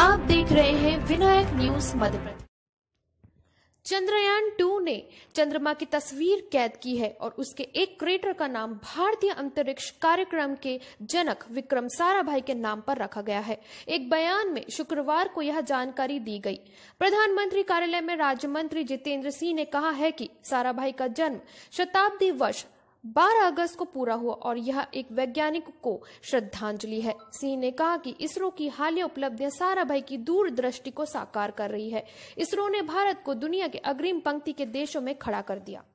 आप देख रहे हैं विनायक न्यूज मध्य प्रदेश चंद्रयान टू ने चंद्रमा की तस्वीर कैद की है और उसके एक क्रेटर का नाम भारतीय अंतरिक्ष कार्यक्रम के जनक विक्रम साराभाई के नाम पर रखा गया है एक बयान में शुक्रवार को यह जानकारी दी गई प्रधानमंत्री कार्यालय में राज्य मंत्री जितेंद्र सिंह ने कहा है कि साराभाई का जन्म शताब्दी वर्ष 12 अगस्त को पूरा हुआ और यह एक वैज्ञानिक को श्रद्धांजलि है सिंह ने कहा कि इसरो की हालिया उपलब्धियां सारा भाई की दूरदृष्टि को साकार कर रही है इसरो ने भारत को दुनिया के अग्रिम पंक्ति के देशों में खड़ा कर दिया